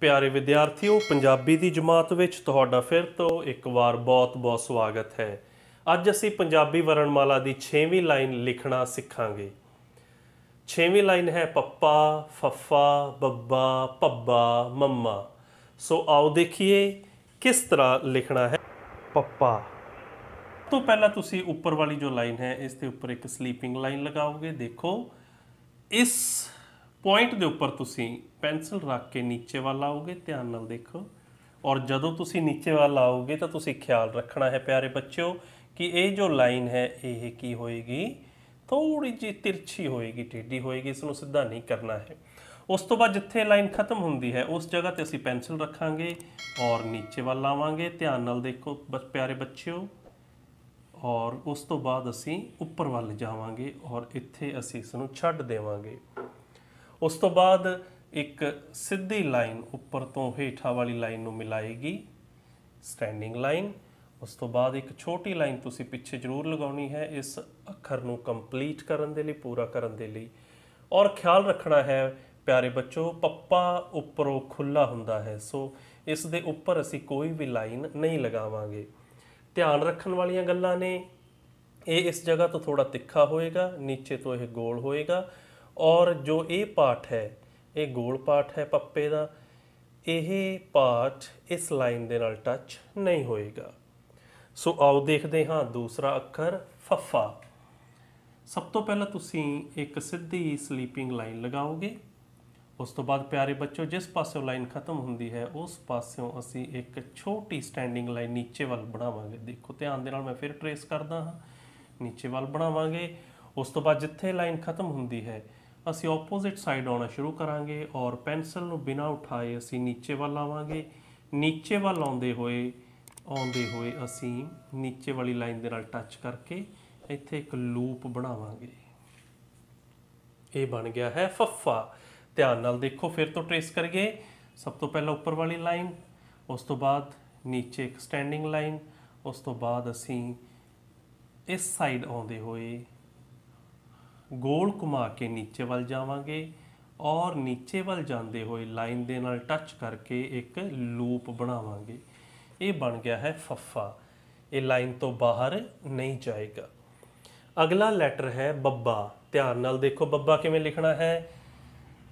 ਪਿਆਰੇ ਵਿਦਿਆਰਥੀਓ ਪੰਜਾਬੀ ਦੀ ਜਮਾਤ ਵਿੱਚ ਤੁਹਾਡਾ ਫਿਰ ਤੋਂ ਇੱਕ ਵਾਰ ਬਹੁਤ-ਬਹੁਤ ਸਵਾਗਤ ਹੈ ਅੱਜ ਅਸੀਂ ਪੰਜਾਬੀ ਵਰਣਮਾਲਾ ਦੀ 6ਵੀਂ ਲਾਈਨ ਲਿਖਣਾ ਸਿੱਖਾਂਗੇ 6ਵੀਂ ਲਾਈਨ ਹੈ ਪੱਪਾ ਫੱਫਾ ਬੱਬਾ ਪੱਬਾ ਮੰਮਾ ਸੋ ਆਓ ਦੇਖੀਏ ਕਿਸ ਤਰ੍ਹਾਂ ਲਿਖਣਾ ਹੈ ਪੱਪਾ ਤੋਂ ਪਹਿਲਾਂ ਤੁਸੀਂ ਉੱਪਰ ਵਾਲੀ ਜੋ ਲਾਈਨ ਹੈ ਇਸ ਦੇ ਉੱਪਰ ਇੱਕ ਸਲੀਪਿੰਗ ਲਾਈਨ ਲਗਾਓਗੇ ਦੇਖੋ ਇਸ ਪੁਆਇੰਟ ਦੇ ਉੱਪਰ ਤੁਸੀਂ ਪੈਨਸਲ ਰੱਖ ਕੇ ਨੀਚੇ ਵੱਲ ਆਓਗੇ ਧਿਆਨ ਨਾਲ ਦੇਖੋ ਔਰ ਜਦੋਂ ਤੁਸੀਂ ਨੀਚੇ ਵੱਲ ਆਓਗੇ ਤਾਂ ਤੁਸੀਂ ਖਿਆਲ ਰੱਖਣਾ ਹੈ ਪਿਆਰੇ ਬੱਚਿਓ ਕਿ ਇਹ ਜੋ ਲਾਈਨ ਹੈ ਇਹ ਕੀ ਹੋਏਗੀ ਥੋੜੀ ਜਿਹੀ ਤਿਰਛੀ ਹੋਏਗੀ ਟੇਢੀ ਹੋਏਗੀ ਇਸ ਨੂੰ ਸਿੱਧਾ ਨਹੀਂ ਕਰਨਾ ਹੈ ਉਸ ਤੋਂ ਬਾਅਦ ਜਿੱਥੇ ਲਾਈਨ ਖਤਮ ਹੁੰਦੀ ਹੈ ਉਸ ਜਗ੍ਹਾ ਤੇ ਅਸੀਂ ਪੈਨਸਲ ਰੱਖਾਂਗੇ ਔਰ ਨੀਚੇ ਵੱਲ ਆਵਾਂਗੇ ਧਿਆਨ ਨਾਲ ਦੇਖੋ ਬਸ ਪਿਆਰੇ ਬੱਚਿਓ ਔਰ ਉਸ ਤੋਂ ਬਾਅਦ ਅਸੀਂ ਉੱਪਰ ਵੱਲ ਜਾਵਾਂਗੇ ਔਰ ਇੱਥੇ ਅਸੀਂ ਇਸ ਨੂੰ ਛੱਡ ਦੇਵਾਂਗੇ ਉਸ ਤੋਂ ਬਾਅਦ ਇੱਕ ਸਿੱਧੀ ਲਾਈਨ ਉੱਪਰ ਤੋਂ ਹੇਠਾਂ ਵਾਲੀ ਲਾਈਨ ਨੂੰ ਮਿਲਾਏਗੀ ਸਟੈਂਡਿੰਗ ਲਾਈਨ ਉਸ ਤੋਂ ਬਾਅਦ ਇੱਕ ਛੋਟੀ ਲਾਈਨ ਤੁਸੀਂ ਪਿੱਛੇ ਜ਼ਰੂਰ ਲਗਾਉਣੀ ਹੈ ਇਸ ਅੱਖਰ ਨੂੰ ਕੰਪਲੀਟ ਕਰਨ ਦੇ ਲਈ ਪੂਰਾ ਕਰਨ ਦੇ ਲਈ ਔਰ ਖਿਆਲ ਰੱਖਣਾ ਹੈ ਪਿਆਰੇ ਬੱਚੋ ਪੱਪਾ ਉੱਪਰੋਂ ਖੁੱਲਾ ਹੁੰਦਾ ਹੈ ਸੋ ਇਸ ਦੇ ਉੱਪਰ ਅਸੀਂ ਕੋਈ ਵੀ ਲਾਈਨ ਨਹੀਂ ਲਗਾਵਾਂਗੇ ਧਿਆਨ ਰੱਖਣ ਵਾਲੀਆਂ ਗੱਲਾਂ ਨੇ ਇਹ ਇਸ ਜਗ੍ਹਾ ਤੋਂ ਥੋੜਾ ਤਿੱਖਾ ਹੋਏਗਾ ਨੀਚੇ ਤੋਂ ਇਹ ਗੋਲ ਹੋਏਗਾ ਔਰ ਜੋ ਇਹ ਪਾਠ ਹੈ ਇਹ ਗੋਲ ਪਾਠ ਹੈ ਪੱਪੇ ਦਾ ਇਹ ਪਾਠ ਇਸ ਲਾਈਨ ਦੇ ਨਾਲ ਟੱਚ ਨਹੀਂ ਹੋਏਗਾ ਸੋ ਆਓ ਦੇਖਦੇ ਹਾਂ ਦੂਸਰਾ ਅੱਖਰ ਫਫਾ ਸਭ ਤੋਂ ਪਹਿਲਾਂ ਤੁਸੀਂ ਇੱਕ ਸਿੱਧੀ ਸਲੀਪਿੰਗ ਲਾਈਨ ਲਗਾਓਗੇ ਉਸ ਤੋਂ ਬਾਅਦ ਪਿਆਰੇ ਬੱਚੋ ਜਿਸ ਪਾਸੇ ਲਾਈਨ ਖਤਮ ਹੁੰਦੀ ਹੈ ਉਸ ਪਾਸਿਓਂ ਅਸੀਂ ਇੱਕ ਛੋਟੀ ਸਟੈਂਡਿੰਗ ਲਾਈਨ ਨੀਚੇ ਵੱਲ ਬਣਾਵਾਂਗੇ ਦੇਖੋ ਧਿਆਨ ਦੇ ਨਾਲ ਮੈਂ ਫਿਰ ਟਰੇਸ ਕਰਦਾ ਹਾਂ ਨੀਚੇ ਵੱਲ ਬਣਾਵਾਂਗੇ ਉਸ ਤੋਂ ਬਾਅਦ ਜਿੱਥੇ ਲਾਈਨ ਖਤਮ ਹੁੰਦੀ ਹੈ ਅਸੀਂ ਆਪੋਜ਼ਿਟ ਸਾਈਡ ਆਉਣਾ ਸ਼ੁਰੂ ਕਰਾਂਗੇ ਔਰ ਪੈਨਸਲ ਨੂੰ ਬਿਨਾ ਉਠਾਏ ਅਸੀਂ ਨੀਚੇ ਵੱਲ ਆਵਾਂਗੇ ਨੀਚੇ ਵੱਲ ਆਉਂਦੇ ਹੋਏ ਆਉਂਦੇ ਹੋਏ ਅਸੀਂ ਨੀਚੇ ਵਾਲੀ ਲਾਈਨ ਦੇ ਨਾਲ ਟੱਚ ਕਰਕੇ ਇੱਥੇ ਇੱਕ ਲੂਪ ਬਣਾਵਾਂਗੇ ਇਹ ਬਣ ਗਿਆ ਹੈ ਫੱਫਾ ਧਿਆਨ ਨਾਲ ਦੇਖੋ ਫਿਰ ਤੋਂ ਟ੍ਰੇਸ ਕਰੀਏ ਸਭ ਤੋਂ ਪਹਿਲਾਂ ਉੱਪਰ ਵਾਲੀ ਲਾਈਨ ਉਸ ਤੋਂ ਬਾਅਦ ਨੀਚੇ ਇੱਕ ਸਟੈਂਡਿੰਗ ਲਾਈਨ ਉਸ ਤੋਂ ਬਾਅਦ ਅਸੀਂ ਇਸ ਸਾਈਡ ਆਉਂਦੇ ਹੋਏ ਗੋਲ ਘੁਮਾ ਕੇ ਨੀਚੇ ਵੱਲ ਜਾਵਾਂਗੇ ਔਰ ਨੀਚੇ ਵੱਲ ਜਾਂਦੇ ਹੋਏ ਲਾਈਨ ਦੇ ਨਾਲ ਟੱਚ ਕਰਕੇ ਇੱਕ ਲੂਪ ਬਣਾਵਾਂਗੇ ਇਹ ਬਣ ਗਿਆ ਹੈ ਫੱਫਾ ਇਹ ਲਾਈਨ ਤੋਂ ਬਾਹਰ ਨਹੀਂ ਜਾਏਗਾ ਅਗਲਾ ਲੈਟਰ ਹੈ ਬੱਬਾ ਧਿਆਨ ਨਾਲ ਦੇਖੋ ਬੱਬਾ ਕਿਵੇਂ ਲਿਖਣਾ ਹੈ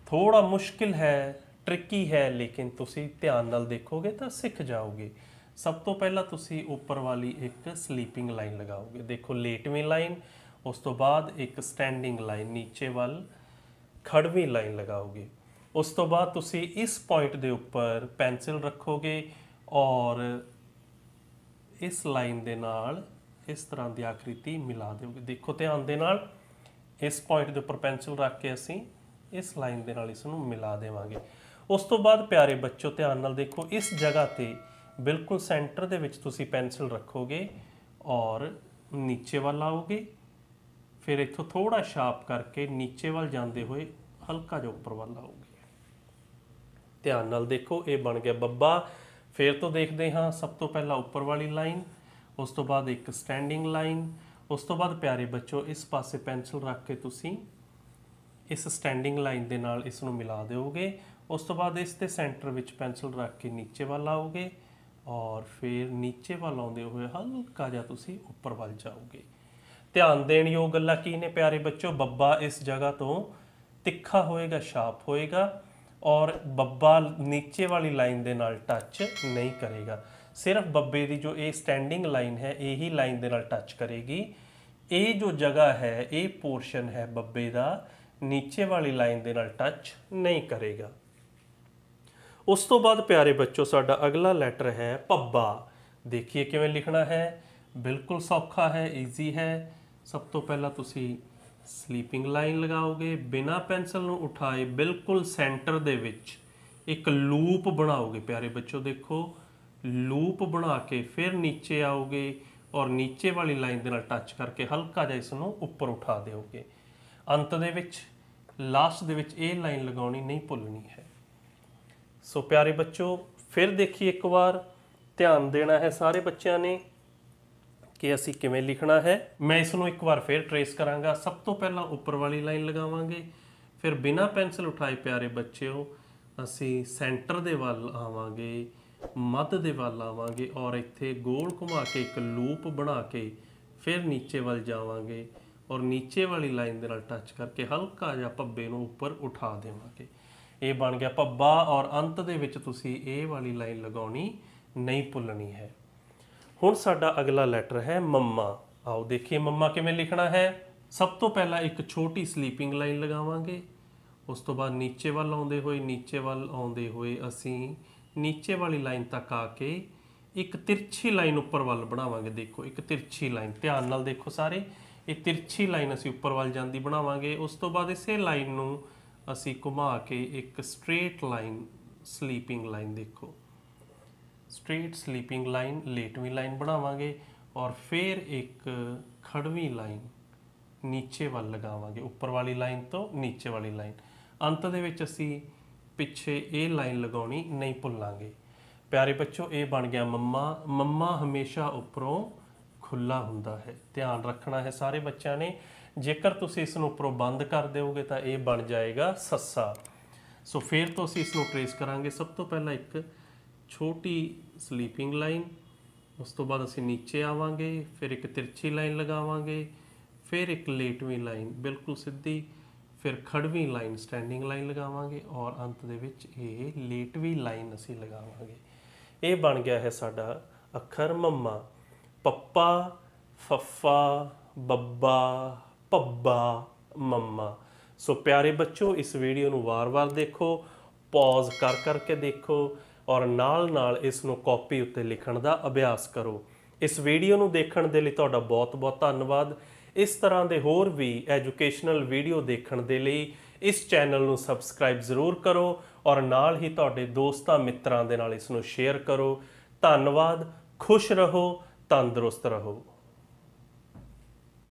ਥੋੜਾ ਮੁਸ਼ਕਿਲ ਹੈ ਟ੍ਰਿਕੀ ਹੈ ਲੇਕਿਨ ਤੁਸੀਂ ਧਿਆਨ ਨਾਲ ਦੇਖੋਗੇ ਤਾਂ ਸਿੱਖ ਜਾਓਗੇ ਸਭ ਤੋਂ ਪਹਿਲਾਂ ਤੁਸੀਂ ਉੱਪਰ ਵਾਲੀ ਇੱਕ ਸਲੀਪਿੰਗ ਲਾਈਨ ਲਗਾਓਗੇ ਦੇਖੋ ਲੇਟਵੀਂ ਲਾਈਨ ਉਸ ਤੋਂ ਬਾਅਦ ਇੱਕ ਸਟੈਂਡਿੰਗ ਲਾਈਨ ਨੀਚੇ ਵੱਲ ਖੜਵੀਂ ਲਾਈਨ ਲਗਾਓਗੇ ਉਸ ਤੋਂ ਬਾਅਦ ਤੁਸੀਂ ਇਸ ਪੁਆਇੰਟ ਦੇ ਉੱਪਰ ਪੈਨਸਲ ਰੱਖੋਗੇ ਔਰ ਇਸ ਲਾਈਨ ਦੇ ਨਾਲ ਇਸ ਤਰ੍ਹਾਂ ਦੀ ਆਕ੍ਰਿਤੀ ਮਿਲਾ ਦਿਓਗੇ ਦੇਖੋ ਧਿਆਨ ਦੇ ਨਾਲ ਇਸ ਪੁਆਇੰਟ ਦੇ ਉੱਪਰ ਪੈਨਸਲ ਰੱਖ ਕੇ ਅਸੀਂ ਇਸ ਲਾਈਨ ਦੇ ਨਾਲ ਇਸ ਨੂੰ ਮਿਲਾ ਦੇਵਾਂਗੇ ਉਸ ਤੋਂ ਬਾਅਦ ਪਿਆਰੇ ਬੱਚੋ ਧਿਆਨ ਨਾਲ ਦੇਖੋ ਇਸ ਜਗ੍ਹਾ ਤੇ ਬਿਲਕੁਲ ਸੈਂਟਰ ਦੇ ਵਿੱਚ ਤੁਸੀਂ ਪੈਨਸਲ ਰੱਖੋਗੇ ਔਰ ਨੀਚੇ ਵੱਲ ਆਓਗੇ ਫਿਰ ਇੱਥੋਂ ਥੋੜਾ ਸ਼ਾਰਪ ਕਰਕੇ ਨੀਚੇ ਵੱਲ ਜਾਂਦੇ ਹੋਏ ਹਲਕਾ ਜਿਹਾ ਉੱਪਰ ਵੱਲ ਆਉਗੇ ਧਿਆਨ ਨਾਲ ਦੇਖੋ ਇਹ ਬਣ ਗਿਆ ਬੱਬਾ ਫਿਰ ਤੋਂ ਦੇਖਦੇ ਹਾਂ ਸਭ ਤੋਂ ਪਹਿਲਾਂ ਉੱਪਰ ਵਾਲੀ ਲਾਈਨ ਉਸ ਤੋਂ ਬਾਅਦ ਇੱਕ ਸਟੈਂਡਿੰਗ ਲਾਈਨ ਉਸ ਤੋਂ ਬਾਅਦ ਪਿਆਰੇ ਬੱਚੋ ਇਸ ਪਾਸੇ ਪੈਨਸਲ ਰੱਖ ਕੇ ਤੁਸੀਂ ਇਸ ਸਟੈਂਡਿੰਗ ਲਾਈਨ ਦੇ ਨਾਲ ਇਸ ਨੂੰ ਮਿਲਾ ਦਿਓਗੇ ਉਸ ਤੋਂ ਬਾਅਦ ਇਸ ਤੇ ਸੈਂਟਰ ਵਿੱਚ ਪੈਨਸਲ ਰੱਖ ਕੇ ਨੀਚੇ ਵੱਲ ਆਓਗੇ ਔਰ ਫਿਰ ਨੀਚੇ ਵੱਲ ਆਉਂਦੇ ਹੋਏ ਹਲਕਾ ਜਿਹਾ ਤੁਸੀਂ ਉੱਪਰ ਵੱਲ ਜਾਓਗੇ ਧਿਆਨ ਦੇਣ ਯੋਗ ਗੱਲਾਂ ਕੀ ਨੇ ਪਿਆਰੇ ਬੱਚੋ ਬੱਬਾ ਇਸ ਜਗ੍ਹਾ ਤੋਂ ਤਿੱਖਾ ਹੋਏਗਾ ਸ਼ਾਰਪ ਹੋਏਗਾ ਔਰ ਬੱਬਾ ਨੀਚੇ ਵਾਲੀ ਲਾਈਨ ਦੇ ਨਾਲ ਟੱਚ ਨਹੀਂ ਕਰੇਗਾ ਸਿਰਫ ਬੱਬੇ ਦੀ ਜੋ ਇਹ ਸਟੈਂਡਿੰਗ ਲਾਈਨ ਹੈ ਇਹੀ ਲਾਈਨ ਦੇ ਨਾਲ ਟੱਚ ਕਰੇਗੀ ਇਹ ਜੋ ਜਗ੍ਹਾ ਹੈ ਇਹ ਪੋਰਸ਼ਨ ਹੈ ਬੱਬੇ ਦਾ ਨੀਚੇ ਵਾਲੀ ਲਾਈਨ ਦੇ ਨਾਲ ਟੱਚ ਨਹੀਂ ਕਰੇਗਾ ਉਸ ਤੋਂ ਬਾਅਦ ਪਿਆਰੇ ਬੱਚੋ ਸਾਡਾ ਅਗਲਾ ਲੈਟਰ ਹੈ ਪੱਬਾ ਦੇਖੀਏ ਕਿਵੇਂ ਲਿਖਣਾ ਹੈ ਬਿਲਕੁਲ ਸੌਖਾ ਹੈ ਈਜ਼ੀ ਹੈ ਸਭ ਤੋਂ ਪਹਿਲਾਂ ਤੁਸੀਂ ਸਲੀਪਿੰਗ ਲਾਈਨ ਲਗਾਓਗੇ ਬਿਨਾ ਪੈਨਸਲ ਨੂੰ ਉਠਾਏ ਬਿਲਕੁਲ ਸੈਂਟਰ ਦੇ ਵਿੱਚ ਇੱਕ ਲੂਪ ਬਣਾਓਗੇ ਪਿਆਰੇ ਬੱਚੋ ਦੇਖੋ ਲੂਪ ਬਣਾ ਕੇ ਫਿਰ ਨੀਚੇ ਆਓਗੇ ਔਰ ਨੀਚੇ ਵਾਲੀ ਲਾਈਨ ਦੇ ਨਾਲ ਟੱਚ ਕਰਕੇ ਹਲਕਾ ਜਿਹਾ ਇਸ ਨੂੰ ਉੱਪਰ ਉਠਾ ਦਿਓਗੇ ਅੰਤ ਦੇ ਵਿੱਚ ਲਾਸਟ ਦੇ ਵਿੱਚ ਇਹ ਲਾਈਨ ਲਗਾਉਣੀ ਨਹੀਂ ਭੁੱਲਣੀ ਹੈ ਸੋ ਪਿਆਰੇ ਬੱਚੋ ਫਿਰ ਦੇਖੀ ਇੱਕ ਵਾਰ ਧਿਆਨ ਦੇਣਾ ਹੈ ਸਾਰੇ ਬੱਚਿਆਂ ਨੇ ਕਿ ਅਸੀਂ ਕਿਵੇਂ ਲਿਖਣਾ ਹੈ ਮੈਂ ਇਸ ਨੂੰ ਇੱਕ ਵਾਰ ਫੇਰ ਟਰੇਸ ਕਰਾਂਗਾ ਸਭ ਤੋਂ ਪਹਿਲਾਂ ਉੱਪਰ ਵਾਲੀ ਲਾਈਨ ਲਗਾਵਾਂਗੇ ਫਿਰ ਬਿਨਾ ਪੈਨਸਲ ਉਠਾਏ ਪਿਆਰੇ ਬੱਚਿਓ ਅਸੀਂ ਸੈਂਟਰ ਦੇ ਵੱਲ ਆਵਾਂਗੇ ਮੱਧ ਦੇ ਵੱਲ ਆਵਾਂਗੇ ਔਰ ਇੱਥੇ ਗੋਲ ਘੁਮਾ ਕੇ ਇੱਕ ਲੂਪ ਬਣਾ ਕੇ ਫਿਰ ਨੀਚੇ ਵੱਲ ਜਾਵਾਂਗੇ ਔਰ ਨੀਚੇ ਵਾਲੀ ਲਾਈਨ ਦੇ ਨਾਲ ਟੱਚ ਕਰਕੇ ਹਲਕਾ ਜਿਹਾ ਪੱਬੇ ਨੂੰ ਉੱਪਰ ਉਠਾ ਦੇਵਾਂਗੇ ਇਹ ਬਣ ਗਿਆ ਪੱਬਾ ਔਰ ਅੰਤ ਦੇ ਵਿੱਚ ਤੁਸੀਂ ਇਹ ਵਾਲੀ ਲਾਈਨ ਲਗਾਉਣੀ ਨਹੀਂ ਭੁੱਲਣੀ ਹੈ ਹੁਣ ਸਾਡਾ ਅਗਲਾ ਲੈਟਰ ਹੈ ਮੰਮਾ ਆਓ ਦੇਖੀਏ ਮੰਮਾ ਕਿਵੇਂ ਲਿਖਣਾ ਹੈ ਸਭ ਤੋਂ ਪਹਿਲਾਂ ਇੱਕ ਛੋਟੀ ਸਲੀਪਿੰਗ ਲਾਈਨ ਲਗਾਵਾਂਗੇ ਉਸ ਤੋਂ ਬਾਅਦ ਨੀਚੇ ਵੱਲ ਆਉਂਦੇ ਹੋਏ ਨੀਚੇ ਵੱਲ ਆਉਂਦੇ ਹੋਏ ਅਸੀਂ ਨੀਚੇ ਵਾਲੀ ਲਾਈਨ ਤੱਕ ਆ ਕੇ ਇੱਕ ਤਿਰਛੀ ਲਾਈਨ ਉੱਪਰ ਵੱਲ ਬਣਾਵਾਂਗੇ ਦੇਖੋ ਇੱਕ ਤਿਰਛੀ ਲਾਈਨ ਧਿਆਨ ਨਾਲ ਦੇਖੋ ਸਾਰੇ ਇਹ ਤਿਰਛੀ ਲਾਈਨ ਅਸੀਂ ਉੱਪਰ ਵੱਲ ਜਾਂਦੀ ਬਣਾਵਾਂਗੇ ਉਸ ਤੋਂ ਬਾਅਦ ਇਸੇ ਲਾਈਨ ਨੂੰ ਅਸੀਂ ਘੁਮਾ ਕੇ ਇੱਕ ਸਟ੍ਰੇਟ ਲਾਈਨ ਸਲੀਪਿੰਗ ਲਾਈਨ ਦੇਖੋ ਸਟ੍ਰੇਟ ਸਲੀਪਿੰਗ ਲਾਈਨ ਲੇਟਵੀਂ ਲਾਈਨ ਬਣਾਵਾਂਗੇ ਔਰ ਫਿਰ ਇੱਕ ਖੜਵੀਂ ਲਾਈਨ ਨੀਚੇ ਵੱਲ ਲਗਾਵਾਂਗੇ ਉੱਪਰ ਵਾਲੀ ਲਾਈਨ ਤੋਂ ਨੀਚੇ ਵਾਲੀ ਲਾਈਨ ਅੰਤ ਦੇ ਵਿੱਚ ਅਸੀਂ ਪਿੱਛੇ ਇਹ ਲਾਈਨ ਲਗਾਉਣੀ ਨਹੀਂ ਭੁੱਲਾਂਗੇ ਪਿਆਰੇ ਬੱਚੋ ਇਹ ਬਣ ਗਿਆ ਮੰਮਾ ਮੰਮਾ ਹਮੇਸ਼ਾ ਉੱਪਰੋਂ ਖੁੱਲਾ ਹੁੰਦਾ ਹੈ ਧਿਆਨ ਰੱਖਣਾ ਹੈ ਸਾਰੇ ਬੱਚਿਆਂ ਨੇ ਜੇਕਰ ਤੁਸੀਂ ਇਸ ਨੂੰ ਉੱਪਰੋਂ ਬੰਦ ਕਰ ਦਿਓਗੇ ਤਾਂ ਇਹ ਬਣ ਜਾਏਗਾ ਸੱਸਾ ਸੋ ਫਿਰ ਤੋਂ ਅਸੀਂ ਇਸ ਨੂੰ ਟ੍ਰੇਸ ਕਰਾਂਗੇ ਸਭ ਤੋਂ ਪਹਿਲਾਂ ਇੱਕ ਛੋਟੀ ਸਲੀਪਿੰਗ ਲਾਈਨ ਉਸ ਤੋਂ ਬਾਅਦ ਅਸੀਂ ਨੀਚੇ ਆਵਾਂਗੇ ਫਿਰ ਇੱਕ ਤਿਰਛੀ ਲਾਈਨ ਲਗਾਵਾਂਗੇ ਫਿਰ ਇੱਕ ਲੇਟਵੀਂ ਲਾਈਨ ਬਿਲਕੁਲ ਸਿੱਧੀ ਫਿਰ ਖੜਵੀਂ ਲਾਈਨ ਸਟੈਂਡਿੰਗ ਲਾਈਨ ਲਗਾਵਾਂਗੇ ਔਰ ਅੰਤ ਦੇ ਵਿੱਚ ਇਹ ਲੇਟਵੀਂ ਲਾਈਨ ਅਸੀਂ ਲਗਾਵਾਂਗੇ ਇਹ ਬਣ ਗਿਆ ਹੈ ਸਾਡਾ ਅੱਖਰ ਮੰਮਾ ਪੱਪਾ ਫੱਫਾ ਬੱਬਾ ਪੱਬਾ ਮੰਮਾ ਸੋ ਪਿਆਰੇ ਬੱਚੋ ਇਸ ਵੀਡੀਓ ਨੂੰ ਵਾਰ-ਵਾਰ ਦੇਖੋ ਪਾਜ਼ ਕਰ ਕਰਕੇ ਦੇਖੋ ਔਰ ਨਾਲ-ਨਾਲ ਇਸ ਨੂੰ ਕਾਪੀ ਉੱਤੇ ਲਿਖਣ ਦਾ ਅਭਿਆਸ ਕਰੋ ਇਸ ਵੀਡੀਓ ਨੂੰ ਦੇਖਣ ਦੇ ਲਈ ਤੁਹਾਡਾ ਬਹੁਤ-ਬਹੁਤ ਧੰਨਵਾਦ ਇਸ ਤਰ੍ਹਾਂ ਦੇ ਹੋਰ ਵੀ ਐਜੂਕੇਸ਼ਨਲ ਵੀਡੀਓ ਦੇਖਣ ਦੇ ਲਈ ਇਸ ਚੈਨਲ ਨੂੰ ਸਬਸਕ੍ਰਾਈਬ ਜ਼ਰੂਰ ਕਰੋ ਔਰ ਨਾਲ ਹੀ ਤੁਹਾਡੇ ਦੋਸਤਾਂ ਮਿੱਤਰਾਂ ਦੇ ਨਾਲ ਇਸ ਨੂੰ ਸ਼ੇਅਰ ਕਰੋ ਧੰਨਵਾਦ ਖੁਸ਼ ਰਹੋ ਤੰਦਰੁਸਤ ਰਹੋ